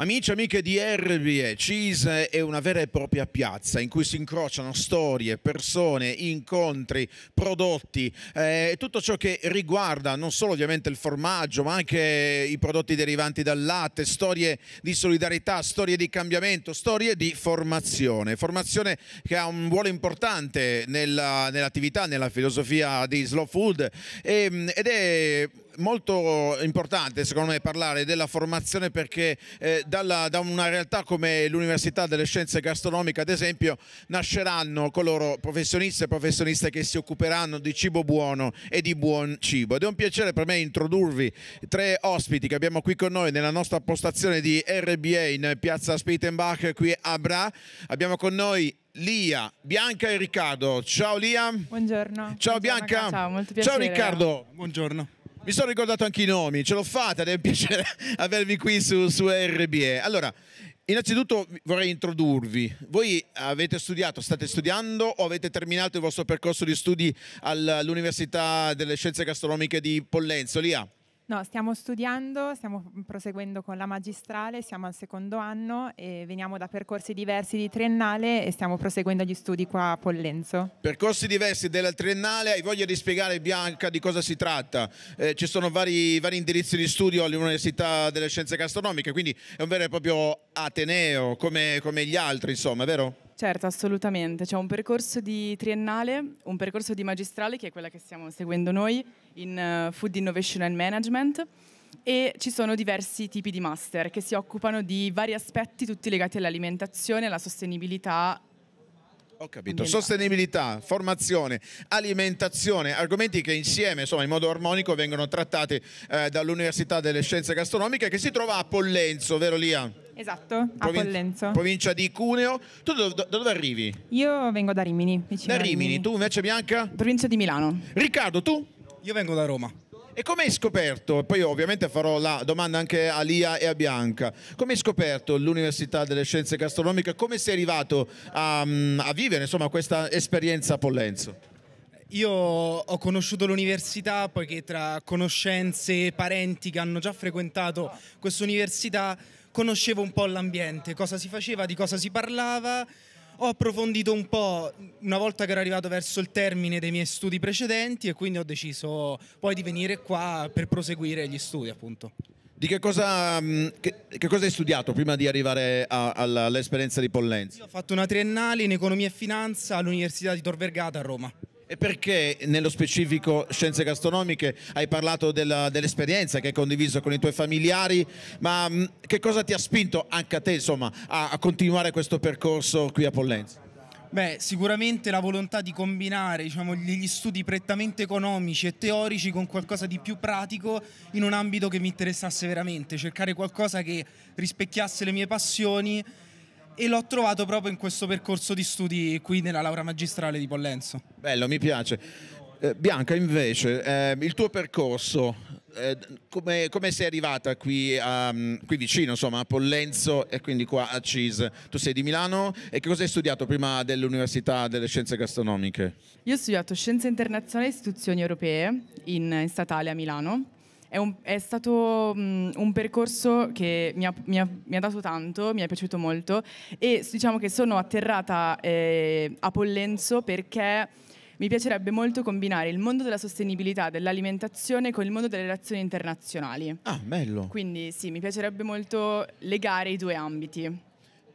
Amici e amiche di RBE, CIS è una vera e propria piazza in cui si incrociano storie, persone, incontri, prodotti, eh, tutto ciò che riguarda non solo ovviamente il formaggio ma anche i prodotti derivanti dal latte, storie di solidarietà, storie di cambiamento, storie di formazione. Formazione che ha un ruolo importante nell'attività, nell nella filosofia di Slow Food e, ehm, ed è molto importante secondo me parlare della formazione perché eh, dalla, da una realtà come l'Università delle Scienze Gastronomiche ad esempio nasceranno coloro professionisti e professioniste che si occuperanno di cibo buono e di buon cibo ed è un piacere per me introdurvi tre ospiti che abbiamo qui con noi nella nostra postazione di RBA in piazza Spitenbach qui a Bra. Abbiamo con noi Lia, Bianca e Riccardo. Ciao Lia. Buongiorno. Ciao Buongiorno, Bianca. Ciao, molto piacere. Ciao Riccardo. Buongiorno. Mi sono ricordato anche i nomi, ce l'ho fatta ed è un piacere avervi qui su, su RBE. Allora, innanzitutto vorrei introdurvi. Voi avete studiato, state studiando o avete terminato il vostro percorso di studi all'Università delle Scienze Gastronomiche di Pollenzo, l'IA? No, stiamo studiando, stiamo proseguendo con la magistrale, siamo al secondo anno e veniamo da percorsi diversi di triennale e stiamo proseguendo gli studi qua a Pollenzo. Percorsi diversi della triennale, hai voglia di spiegare Bianca di cosa si tratta? Eh, ci sono vari, vari indirizzi di studio all'Università delle Scienze Gastronomiche, quindi è un vero e proprio ateneo come, come gli altri, insomma, vero? Certo, assolutamente. C'è un percorso di triennale, un percorso di magistrale che è quella che stiamo seguendo noi in uh, Food Innovation and Management e ci sono diversi tipi di master che si occupano di vari aspetti, tutti legati all'alimentazione, alla sostenibilità ho capito. Sostenibilità, formazione, alimentazione, argomenti che insieme, insomma, in modo armonico vengono trattati eh, dall'Università delle Scienze Gastronomiche che si trova a Pollenzo, vero Lia? Esatto, Provin a Pollenzo. Provincia di Cuneo. Tu da, do dove arrivi? Io vengo da Rimini, vicino Da Rimini. Rimini. Tu invece Bianca? Provincia di Milano. Riccardo, tu? Io vengo da Roma. E come hai scoperto, poi ovviamente farò la domanda anche a Lia e a Bianca, come hai scoperto l'Università delle Scienze Gastronomiche, come sei arrivato a, mm, a vivere insomma, questa esperienza a Pollenzo? Io ho conosciuto l'università poiché tra conoscenze e parenti che hanno già frequentato questa università conoscevo un po' l'ambiente, cosa si faceva, di cosa si parlava ho approfondito un po' una volta che ero arrivato verso il termine dei miei studi precedenti e quindi ho deciso poi di venire qua per proseguire gli studi appunto. Di che cosa, mm, che, che cosa, hai studiato prima di arrivare all'esperienza di Pollenzi? Io ho fatto una triennale in economia e finanza all'Università di Tor Vergata a Roma. E perché nello specifico scienze gastronomiche hai parlato dell'esperienza che hai condiviso con i tuoi familiari, ma mh, mm, che cosa ti ha spinto anche a te insomma, a, a continuare questo percorso qui a Pollenza? Beh, sicuramente la volontà di combinare diciamo, gli studi prettamente economici e teorici con qualcosa di più pratico in un ambito che mi interessasse veramente, cercare qualcosa che rispecchiasse le mie passioni e l'ho trovato proprio in questo percorso di studi qui nella laurea magistrale di Pollenzo. Bello, mi piace. Eh, Bianca invece, eh, il tuo percorso, eh, come, come, sei arrivata qui, a, mm, qui vicino, insomma, a Pollenzo e quindi qua a CIS? Tu sei di Milano e che cosa hai studiato prima dell'Università delle Scienze Gastronomiche? Io ho studiato Scienze Internazionali e Istituzioni Europee in, in statale a Milano è, un, è stato um, un percorso che mi ha, mi, ha, mi ha, dato tanto, mi è piaciuto molto e diciamo che sono atterrata eh, a Pollenzo perché mi piacerebbe molto combinare il mondo della sostenibilità, dell'alimentazione con il mondo delle relazioni internazionali. Ah, bello. Quindi sì, mi piacerebbe molto legare i due ambiti.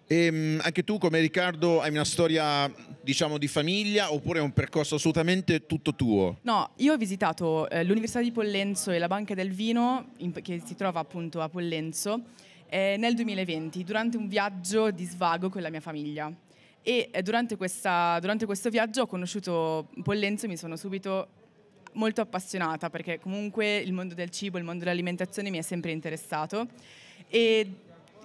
E ehm, anche tu come Riccardo hai una storia diciamo di famiglia oppure è un percorso assolutamente tutto tuo? No, io ho visitato eh, l'Università di Pollenzo e la Banca del Vino in, che si trova appunto a Pollenzo eh, nel 2020 durante un viaggio di svago con la mia famiglia e eh, durante, questa, durante questo viaggio ho conosciuto Pollenzo e mi sono subito molto appassionata perché comunque il mondo del cibo, il mondo dell'alimentazione mi è sempre interessato e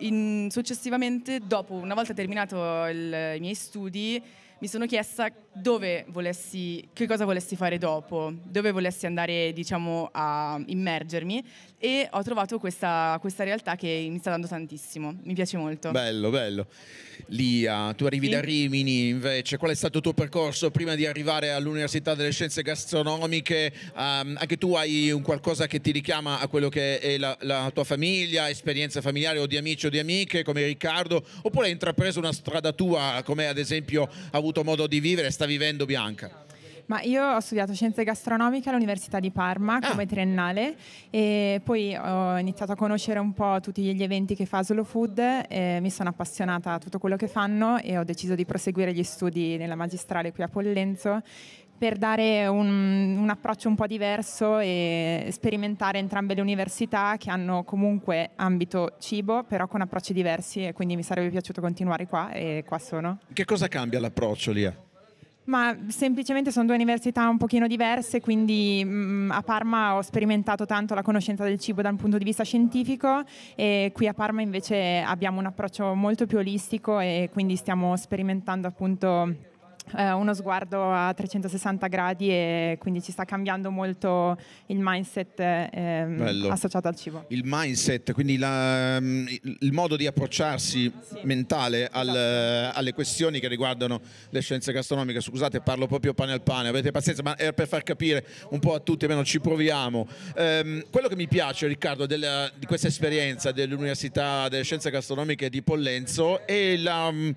in, successivamente, dopo, una volta terminato il, i miei studi, mi sono chiesta dove volessi, che cosa volessi fare dopo, dove volessi andare diciamo, a immergermi e ho trovato questa, questa, realtà che mi sta dando tantissimo, mi piace molto. Bello, bello. Lia, tu arrivi sì. da Rimini invece, qual è stato il tuo percorso prima di arrivare all'Università delle Scienze Gastronomiche? Um, anche tu hai un qualcosa che ti richiama a quello che è la, la tua famiglia, esperienza familiare o di amici o di amiche come Riccardo, oppure hai intrapreso una strada tua come ad esempio ha avuto avuto modo di vivere e sta vivendo Bianca? Ma io ho studiato scienze gastronomiche all'Università di Parma ah. come triennale e poi ho iniziato a conoscere un po' tutti gli eventi che fa Slow Food, mi sono appassionata a tutto quello che fanno e ho deciso di proseguire gli studi nella magistrale qui a Pollenzo per dare un, un, approccio un po' diverso e sperimentare entrambe le università che hanno comunque ambito cibo, però con approcci diversi e quindi mi sarebbe piaciuto continuare qua e qua sono. Che cosa cambia l'approccio Lia? Eh? Ma semplicemente sono due università un pochino diverse, quindi mh, mm, a Parma ho sperimentato tanto la conoscenza del cibo da un punto di vista scientifico e qui a Parma invece abbiamo un approccio molto più olistico e quindi stiamo sperimentando appunto eh, uno sguardo a 360 gradi e quindi ci sta cambiando molto il mindset eh, associato al cibo. Il mindset, quindi la, mm, il modo di approcciarsi sì. mentale al, esatto. Eh, alle questioni che riguardano le scienze gastronomiche. Scusate, parlo proprio pane al pane, avete pazienza, ma era per far capire un po' a tutti, almeno ci proviamo. Eh, quello che mi piace, Riccardo, della, di questa esperienza dell'Università delle Scienze Gastronomiche di Pollenzo è mm,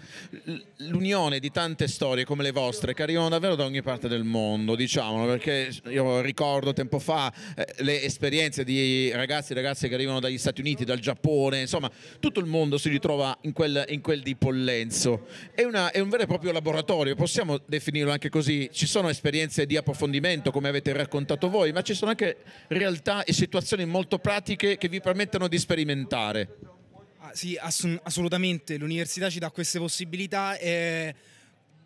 l'unione di tante storie come le vostre che arrivano davvero da ogni parte del mondo, diciamolo, perché io ricordo tempo fa eh, le esperienze di ragazzi e ragazze che arrivano dagli Stati Uniti, dal Giappone, insomma tutto il mondo si ritrova in quel, in quel di Pollenzo. È, una, è un vero e proprio laboratorio, possiamo definirlo anche così, ci sono esperienze di approfondimento come avete raccontato voi, ma ci sono anche realtà e situazioni molto pratiche che vi permettono di sperimentare. Ah, sì, assolutamente, l'università ci dà queste possibilità. E eh,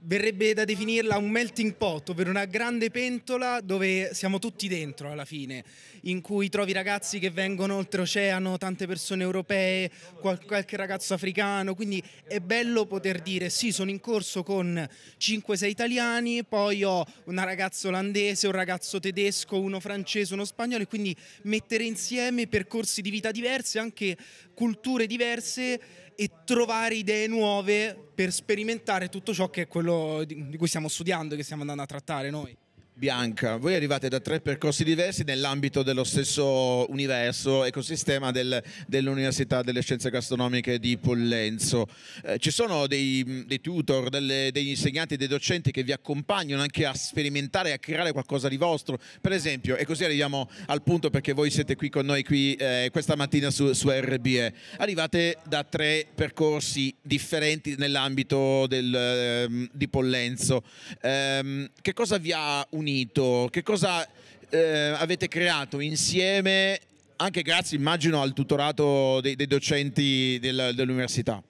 verrebbe da definirla un melting pot, ovvero una grande pentola dove siamo tutti dentro alla fine, in cui trovi ragazzi che vengono oltreoceano, tante persone europee, qual qualche ragazzo africano, quindi è bello poter dire sì, sono in corso con 5-6 italiani, poi ho una ragazza olandese, un ragazzo tedesco, uno francese, uno spagnolo e quindi mettere insieme percorsi di vita diversi, anche culture diverse e trovare idee nuove per sperimentare tutto ciò che è quello di cui stiamo studiando, che stiamo andando a trattare noi. Bianca, voi arrivate da tre percorsi diversi nell'ambito dello stesso universo, ecosistema del, dell'Università delle Scienze Gastronomiche di Pollenzo. Eh, ci sono dei, dei tutor, delle, degli insegnanti, dei docenti che vi accompagnano anche a sperimentare, a creare qualcosa di vostro, per esempio, e così arriviamo al punto perché voi siete qui con noi qui, eh, questa mattina su, su, RBE. Arrivate da tre percorsi differenti nell'ambito eh, di Pollenzo. Ehm, che cosa vi ha unito? unito? Che cosa eh, avete creato insieme, anche grazie immagino al tutorato dei, dei docenti del, dell'università?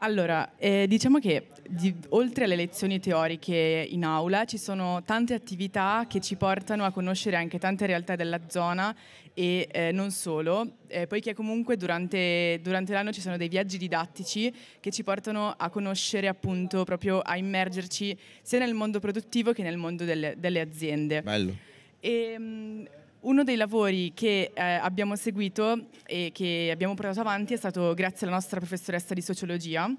Allora, eh, diciamo che di, oltre alle lezioni teoriche in aula ci sono tante attività che ci portano a conoscere anche tante realtà della zona e eh, non solo, eh, poiché comunque durante, durante l'anno ci sono dei viaggi didattici che ci portano a conoscere appunto proprio a immergerci sia nel mondo produttivo che nel mondo delle, delle aziende. Bello. E, ehm, uno dei lavori che eh, abbiamo seguito e che abbiamo portato avanti è stato grazie alla nostra professoressa di sociologia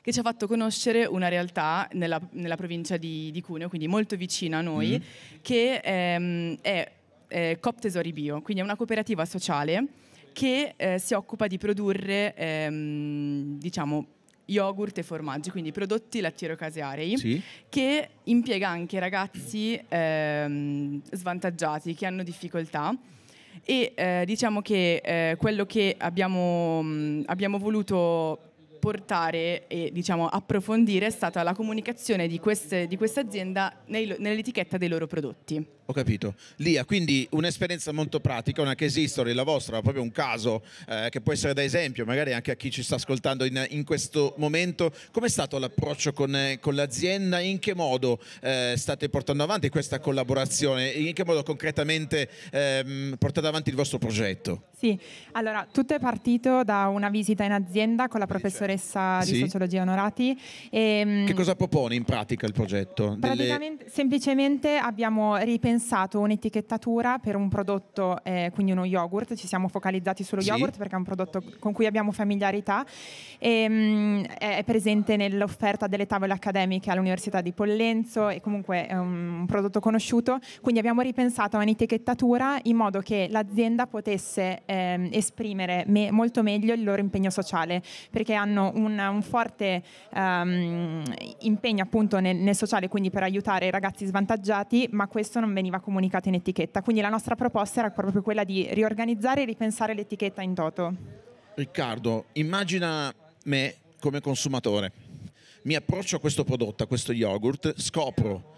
che ci ha fatto conoscere una realtà nella, nella provincia di, di, Cuneo, quindi molto vicina a noi, mm-hmm. che ehm, è eh, Cop Tesori Bio, quindi è una cooperativa sociale che eh, si occupa di produrre ehm, diciamo, yogurt e formaggi, quindi prodotti lattiero caseari sì. che impiega anche ragazzi ehm, svantaggiati che hanno difficoltà e eh, diciamo che eh, quello che abbiamo, mh, mm, abbiamo voluto portare e diciamo, approfondire è stata la comunicazione di, queste, di questa azienda nell'etichetta dei loro prodotti. Ho capito. Lia, quindi un'esperienza molto pratica, una case history, la vostra, proprio un caso eh, che può essere da esempio magari anche a chi ci sta ascoltando in, in questo momento. Com'è stato l'approccio con, eh, con l'azienda? In che modo eh, state portando avanti questa collaborazione? In che modo concretamente ehm, portate avanti il vostro progetto? Sì, allora tutto è partito da una visita in azienda con la certo. professoressa sì. di sociologia Onorati. E, ehm, che cosa propone in pratica il progetto? Praticamente, Delle... semplicemente abbiamo ripensato pensato un'etichettatura per un prodotto, eh, quindi uno yogurt, ci siamo focalizzati sullo sì. yogurt perché è un prodotto con cui abbiamo familiarità, e, ehm, mh, è presente nell'offerta delle tavole accademiche all'Università di Pollenzo e comunque è un, prodotto conosciuto, quindi abbiamo ripensato a un'etichettatura in modo che l'azienda potesse eh, esprimere me- molto meglio il loro impegno sociale, perché hanno un, un forte um, impegno appunto nel, nel sociale, quindi per aiutare i ragazzi svantaggiati, ma questo non veniva veniva comunicata in etichetta. Quindi la nostra proposta era proprio quella di riorganizzare e ripensare l'etichetta in toto. Riccardo, immagina me come consumatore. Mi approccio a questo prodotto, a questo yogurt, scopro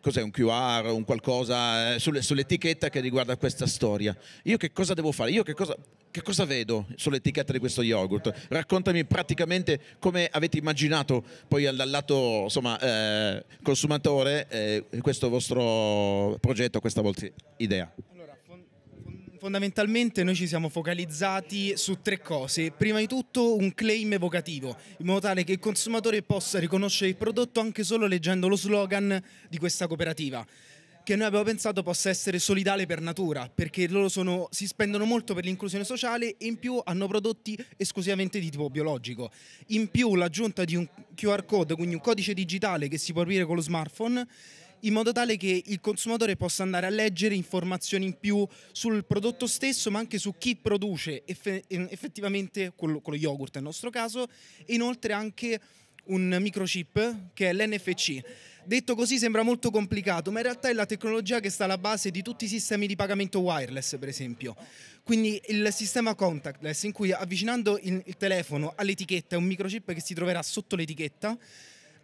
cos'è un QR, un qualcosa eh, sull'etichetta che riguarda questa storia. Io che cosa devo fare? Io che cosa che cosa vedo sull'etichetta di questo yogurt? Raccontami praticamente come avete immaginato poi dal lato insomma, eh, consumatore eh, questo vostro progetto, questa vostra idea. fondamentalmente noi ci siamo focalizzati su tre cose. Prima di tutto un claim evocativo, in modo tale che il consumatore possa riconoscere il prodotto anche solo leggendo lo slogan di questa cooperativa che noi abbiamo pensato possa essere solidale per natura, perché loro sono, si spendono molto per l'inclusione sociale e in più hanno prodotti esclusivamente di tipo biologico. In più l'aggiunta di un QR code, quindi un codice digitale che si può aprire con lo smartphone, in modo tale che il consumatore possa andare a leggere informazioni in più sul prodotto stesso, ma anche su chi produce eff effettivamente quello, quello yogurt nel nostro caso, e inoltre anche un microchip che è l'NFC Detto così sembra molto complicato, ma in realtà è la tecnologia che sta alla base di tutti i sistemi di pagamento wireless, per esempio. Quindi il sistema contactless in cui avvicinando il, telefono all'etichetta, è un microchip che si troverà sotto l'etichetta,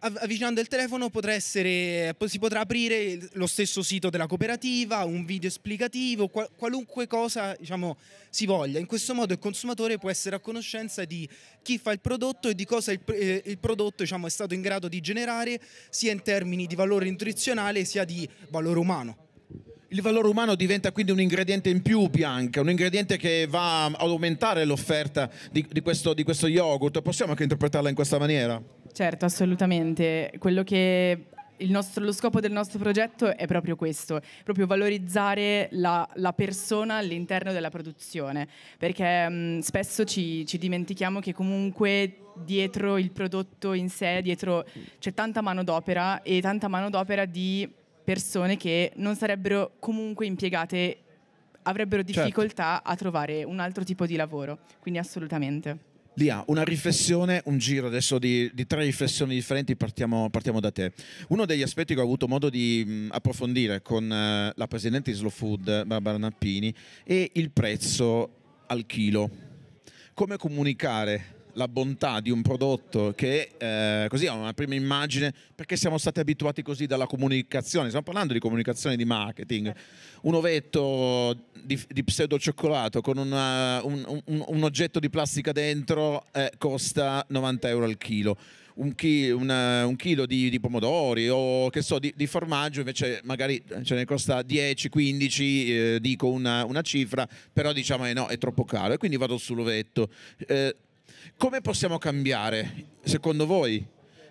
avvicinando il telefono potrà essere, si potrà aprire lo stesso sito della cooperativa, un video esplicativo, qualunque cosa diciamo, si voglia. In questo modo il consumatore può essere a conoscenza di chi fa il prodotto e di cosa il, eh, il prodotto diciamo, è stato in grado di generare, sia in termini di valore nutrizionale sia di valore umano. Il valore umano diventa quindi un ingrediente in più, Bianca, un ingrediente che va ad aumentare l'offerta di, di, questo, di questo yogurt. Possiamo anche interpretarla in questa maniera? Certo, assolutamente. Quello che nostro, lo scopo del nostro progetto è proprio questo, proprio valorizzare la, la persona all'interno della produzione, perché mh, mm, spesso ci, ci dimentichiamo che comunque dietro il prodotto in sé, dietro c'è tanta manodopera e tanta manodopera di persone che non sarebbero comunque impiegate, avrebbero certo. difficoltà certo. a trovare un altro tipo di lavoro, quindi assolutamente. Lia, una riflessione, un giro adesso di, di tre riflessioni differenti, partiamo, partiamo, da te. Uno degli aspetti che ho avuto modo di approfondire con eh, la presidente di Slow Food, Barbara Nappini, è il prezzo al chilo. Come comunicare la bontà di un prodotto che eh, così ha una prima immagine perché siamo stati abituati così dalla comunicazione stiamo parlando di comunicazione di marketing certo. un ovetto di, di pseudo cioccolato con una, un, un, un, oggetto di plastica dentro eh, costa 90 euro al chilo un, chi, una, un chilo di, di, pomodori o che so di, di, formaggio invece magari ce ne costa 10 15 eh, dico una, una, cifra però diciamo eh no è troppo caro e quindi vado sull'ovetto eh, come possiamo cambiare, secondo voi,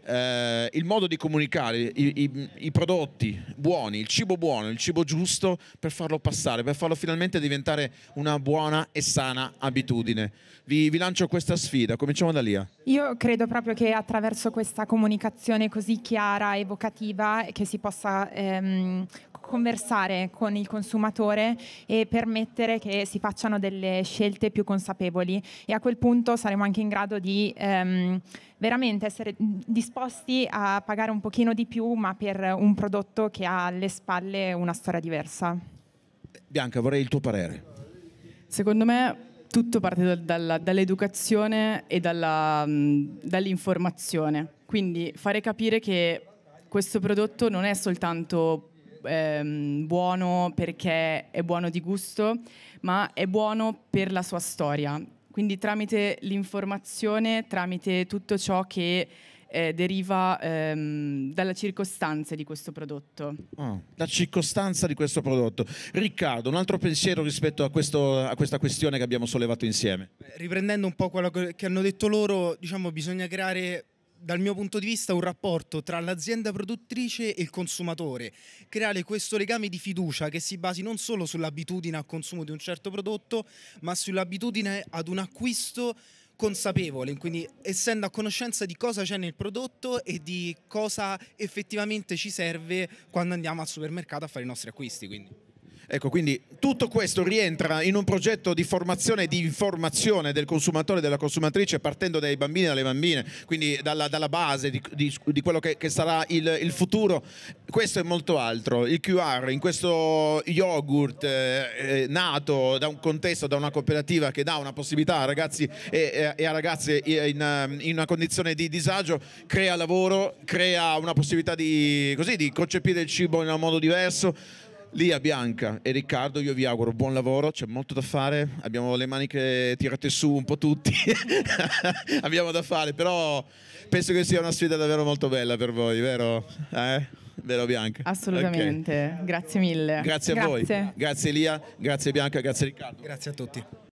eh, il modo di comunicare, i, i, i, prodotti buoni, il cibo buono, il cibo giusto, per farlo passare, per farlo finalmente diventare una buona e sana abitudine. Vi, vi lancio questa sfida, cominciamo da Lia. Io credo proprio che attraverso questa comunicazione così chiara, evocativa, che si possa ehm, conversare con il consumatore e permettere che si facciano delle scelte più consapevoli e a quel punto saremo anche in grado di ehm, veramente essere disposti a pagare un pochino di più ma per un prodotto che ha alle spalle una storia diversa. Bianca, vorrei il tuo parere. Secondo me tutto parte dalla, dall'educazione e dalla, dall'informazione, quindi fare capire che questo prodotto non è soltanto ehm, buono perché è buono di gusto, ma è buono per la sua storia. Quindi tramite l'informazione, tramite tutto ciò che eh, deriva ehm, dalle circostanze di questo prodotto. Ah, la circostanza di questo prodotto. Riccardo, un altro pensiero rispetto a, questo, a, questa questione che abbiamo sollevato insieme. Riprendendo un po' quello che hanno detto loro, diciamo bisogna creare dal mio punto di vista, un rapporto tra l'azienda produttrice e il consumatore, creare questo legame di fiducia che si basi non solo sull'abitudine al consumo di un certo prodotto, ma sull'abitudine ad un acquisto consapevole, quindi essendo a conoscenza di cosa c'è nel prodotto e di cosa effettivamente ci serve quando andiamo al supermercato a fare i nostri acquisti. Quindi. Ecco, quindi tutto questo rientra in un progetto di formazione e di informazione del consumatore e della consumatrice partendo dai bambini e dalle bambine, quindi dalla, dalla base di, di, di, quello che, che sarà il, il, futuro. Questo è molto altro. Il QR in questo yogurt eh, eh, nato da un contesto, da una cooperativa che dà una possibilità a ragazzi e, eh, e a ragazze in, ehm, in, una condizione di disagio, crea lavoro, crea una possibilità di, così, di concepire il cibo in un modo diverso Lia, Bianca e Riccardo, io vi auguro buon lavoro, c'è molto da fare, abbiamo le maniche tirate su un po' tutti, abbiamo da fare, però penso che sia una sfida davvero molto bella per voi, vero? Eh? Vero Bianca? Assolutamente, okay. grazie mille. Grazie a grazie. voi, grazie Lia, grazie Bianca, grazie Riccardo. Grazie a tutti.